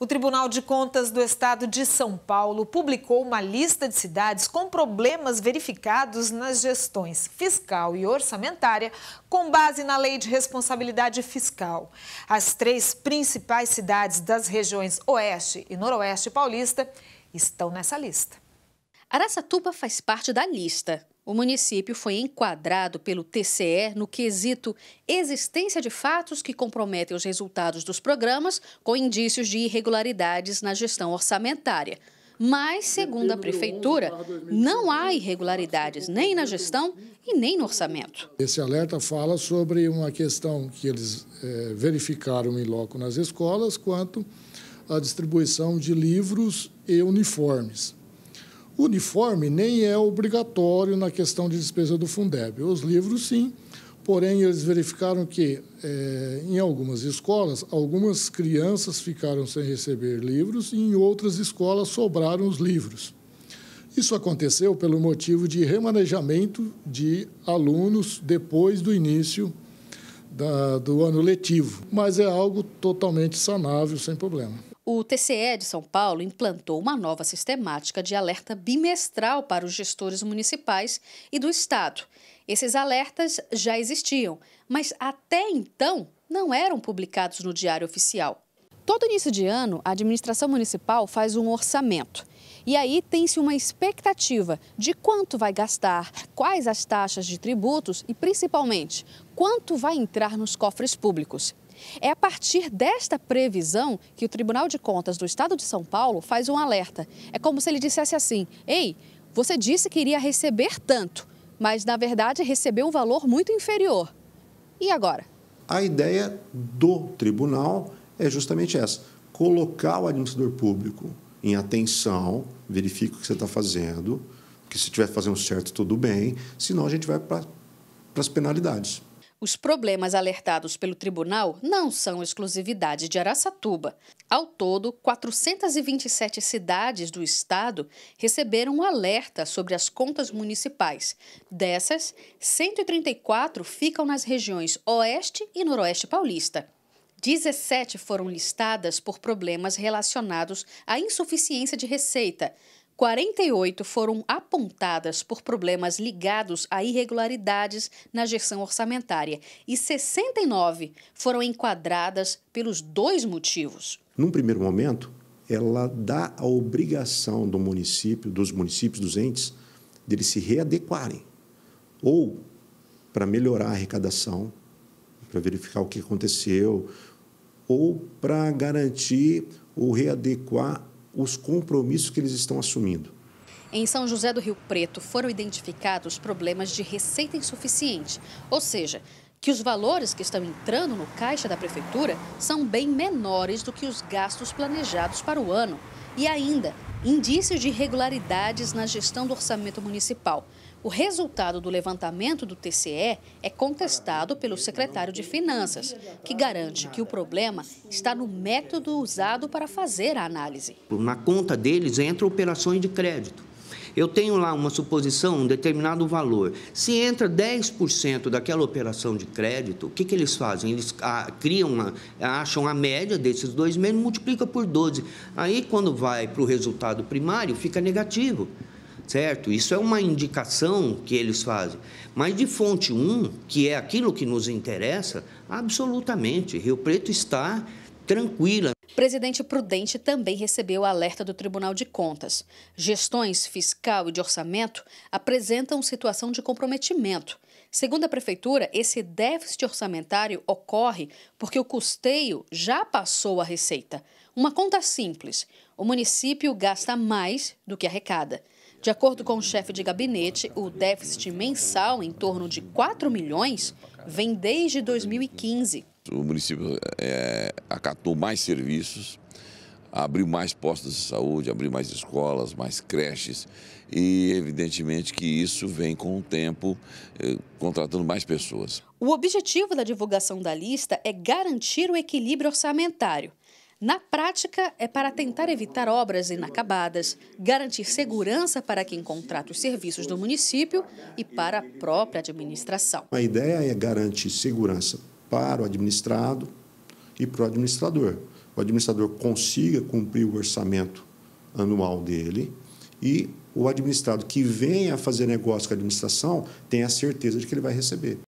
O Tribunal de Contas do Estado de São Paulo publicou uma lista de cidades com problemas verificados nas gestões fiscal e orçamentária, com base na Lei de Responsabilidade Fiscal. As três principais cidades das regiões Oeste e Noroeste Paulista estão nessa lista. Araçatuba faz parte da lista o município foi enquadrado pelo TCE no quesito existência de fatos que comprometem os resultados dos programas com indícios de irregularidades na gestão orçamentária. Mas, segundo a Prefeitura, não há irregularidades nem na gestão e nem no orçamento. Esse alerta fala sobre uma questão que eles é, verificaram em loco nas escolas quanto à distribuição de livros e uniformes. Uniforme nem é obrigatório na questão de despesa do Fundeb. Os livros, sim, porém, eles verificaram que, é, em algumas escolas, algumas crianças ficaram sem receber livros e em outras escolas sobraram os livros. Isso aconteceu pelo motivo de remanejamento de alunos depois do início da, do ano letivo, mas é algo totalmente sanável, sem problema. O TCE de São Paulo implantou uma nova sistemática de alerta bimestral para os gestores municipais e do Estado. Esses alertas já existiam, mas até então não eram publicados no Diário Oficial. Todo início de ano, a administração municipal faz um orçamento. E aí tem-se uma expectativa de quanto vai gastar, quais as taxas de tributos e, principalmente, quanto vai entrar nos cofres públicos. É a partir desta previsão que o Tribunal de Contas do Estado de São Paulo faz um alerta. É como se ele dissesse assim: Ei, você disse que iria receber tanto, mas na verdade recebeu um valor muito inferior. E agora? A ideia do tribunal é justamente essa: colocar o administrador público em atenção, verifica o que você está fazendo, que se estiver fazendo certo, tudo bem, senão a gente vai para as penalidades. Os problemas alertados pelo tribunal não são exclusividade de Araçatuba. Ao todo, 427 cidades do estado receberam um alerta sobre as contas municipais. Dessas, 134 ficam nas regiões Oeste e Noroeste Paulista. 17 foram listadas por problemas relacionados à insuficiência de receita, 48 foram apontadas por problemas ligados a irregularidades na gestão orçamentária e 69 foram enquadradas pelos dois motivos. Num primeiro momento, ela dá a obrigação do município, dos municípios, dos entes, deles se readequarem ou para melhorar a arrecadação, para verificar o que aconteceu, ou para garantir ou readequar os compromissos que eles estão assumindo. Em São José do Rio Preto foram identificados problemas de receita insuficiente, ou seja, que os valores que estão entrando no caixa da prefeitura são bem menores do que os gastos planejados para o ano. E ainda, indícios de irregularidades na gestão do orçamento municipal. O resultado do levantamento do TCE é contestado pelo secretário de Finanças, que garante que o problema está no método usado para fazer a análise. Na conta deles entra operações de crédito. Eu tenho lá uma suposição, um determinado valor. Se entra 10% daquela operação de crédito, o que, que eles fazem? Eles ah, criam, uma, acham a média desses dois meses, multiplica por 12. Aí, quando vai para o resultado primário, fica negativo certo? Isso é uma indicação que eles fazem. Mas de fonte 1, que é aquilo que nos interessa, absolutamente. Rio Preto está tranquila. Presidente Prudente também recebeu alerta do Tribunal de Contas. Gestões fiscal e de orçamento apresentam situação de comprometimento. Segundo a Prefeitura, esse déficit orçamentário ocorre porque o custeio já passou a receita. Uma conta simples: o município gasta mais do que arrecada. De acordo com o chefe de gabinete, o déficit mensal em torno de 4 milhões vem desde 2015. O município é, acatou mais serviços, abriu mais postos de saúde, abriu mais escolas, mais creches e evidentemente que isso vem com o tempo é, contratando mais pessoas. O objetivo da divulgação da lista é garantir o equilíbrio orçamentário na prática, é para tentar evitar obras inacabadas, garantir segurança para quem contrata os serviços do município e para a própria administração. A ideia é garantir segurança para o administrado e para o administrador. O administrador consiga cumprir o orçamento anual dele e o administrado que venha fazer negócio com a administração tenha a certeza de que ele vai receber.